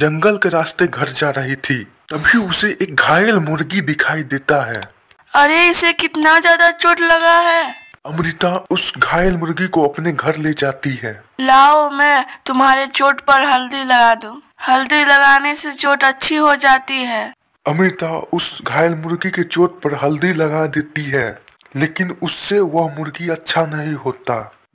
जंगल के रास्ते घर जा रही थी तभी उसे एक घायल मुर्गी दिखाई देता है अरे इसे कितना ज्यादा चोट लगा है अमृता उस घायल मुर्गी को अपने घर ले जाती है लाओ मैं तुम्हारे चोट पर हल्दी लगा दूं। हल्दी लगाने से चोट अच्छी हो जाती है अमृता उस घायल मुर्गी के चोट पर हल्दी लगा देती है लेकिन उससे वह मुर्गी अच्छा नहीं होता